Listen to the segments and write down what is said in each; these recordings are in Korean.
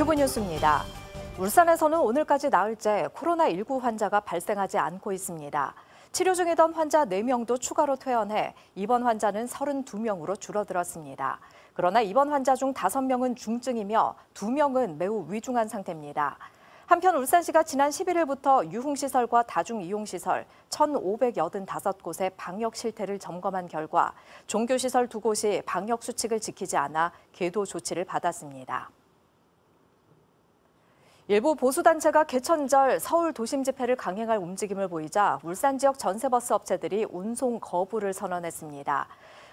큐브 뉴스입니다. 울산에서는 오늘까지 나흘째 코로나19 환자가 발생하지 않고 있습니다. 치료 중이던 환자 4명도 추가로 퇴원해 입원 환자는 32명으로 줄어들었습니다. 그러나 입원 환자 중 5명은 중증이며 2명은 매우 위중한 상태입니다. 한편 울산시가 지난 11일부터 유흥시설과 다중이용시설 1,585곳의 방역 실태를 점검한 결과 종교시설 2곳이 방역 수칙을 지키지 않아 계도 조치를 받았습니다. 일부 보수단체가 개천절 서울 도심 집회를 강행할 움직임을 보이자 울산 지역 전세버스 업체들이 운송 거부를 선언했습니다.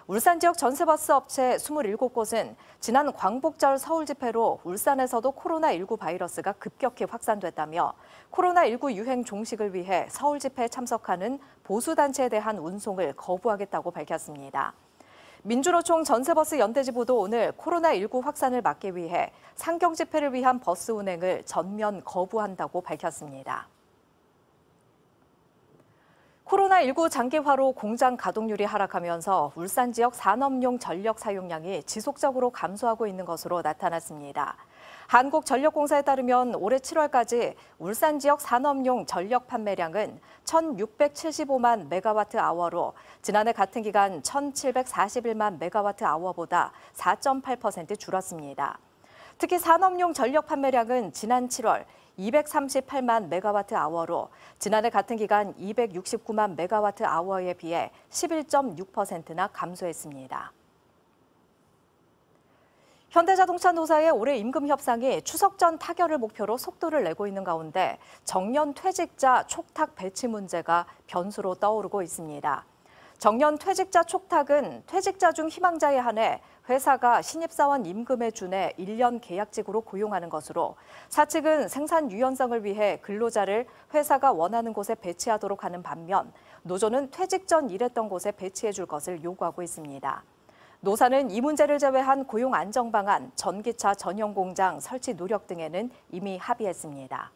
울산 지역 전세버스 업체 27곳은 지난 광복절 서울 집회로 울산에서도 코로나19 바이러스가 급격히 확산됐다며 코로나19 유행 종식을 위해 서울 집회에 참석하는 보수단체에 대한 운송을 거부하겠다고 밝혔습니다. 민주노총 전세버스 연대지부도 오늘 코로나19 확산을 막기 위해 상경 집회를 위한 버스 운행을 전면 거부한다고 밝혔습니다. 코로나19 장기화로 공장 가동률이 하락하면서 울산 지역 산업용 전력 사용량이 지속적으로 감소하고 있는 것으로 나타났습니다. 한국전력공사에 따르면 올해 7월까지 울산 지역 산업용 전력 판매량은 1,675만 메가와트 아워로 지난해 같은 기간 1,741만 메가와트 아워보다 4.8% 줄었습니다. 특히 산업용 전력 판매량은 지난 7월 238만 메가와트 아워로 지난해 같은 기간 269만 메가와트 아워에 비해 11.6%나 감소했습니다. 현대자동차 노사의 올해 임금 협상이 추석 전 타결을 목표로 속도를 내고 있는 가운데 정년 퇴직자 촉탁 배치 문제가 변수로 떠오르고 있습니다. 정년 퇴직자 촉탁은 퇴직자 중 희망자에 한해 회사가 신입사원 임금에 준해 1년 계약직으로 고용하는 것으로 사측은 생산 유연성을 위해 근로자를 회사가 원하는 곳에 배치하도록 하는 반면 노조는 퇴직 전 일했던 곳에 배치해 줄 것을 요구하고 있습니다. 노사는 이 문제를 제외한 고용 안정 방안, 전기차 전용 공장 설치 노력 등에는 이미 합의했습니다.